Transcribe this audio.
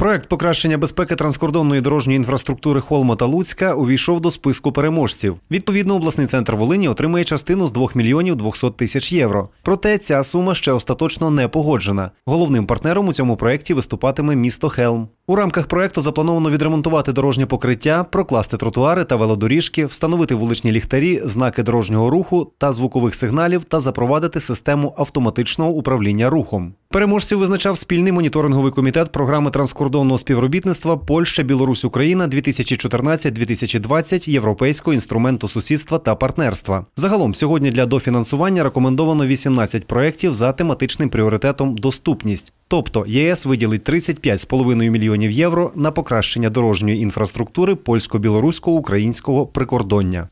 Проект покращення безпеки транскордонної дорожньої інфраструктури Холма та Луцька увійшов до списку переможців. Відповідно, обласний центр Волині отримає частину з 2 мільйонів 200 тисяч євро. Проте ця сума ще остаточно не погоджена. Головним партнером у цьому проєкті виступатиме місто Хелм. У рамках проєкту заплановано відремонтувати дорожнє покриття, прокласти тротуари та велодоріжки, встановити вуличні ліхтарі, знаки дорожнього руху та звукових сигналів та запровадити систему автоматичного управління рухом. Переможців визначав спільний моніторинговий комітет програми транскордонного співробітництва Польща, Білорусь, Україна 2014-2020 Європейського інструменту сусідства та партнерства. Загалом сьогодні для дофінансування рекомендовано 18 проєктів за тематичним пріоритетом Доступність. Тобто ЄС виділить 35,5 мільйонів євро на покращення дорожньої інфраструктури польсько-білорусько-українського прикордоння.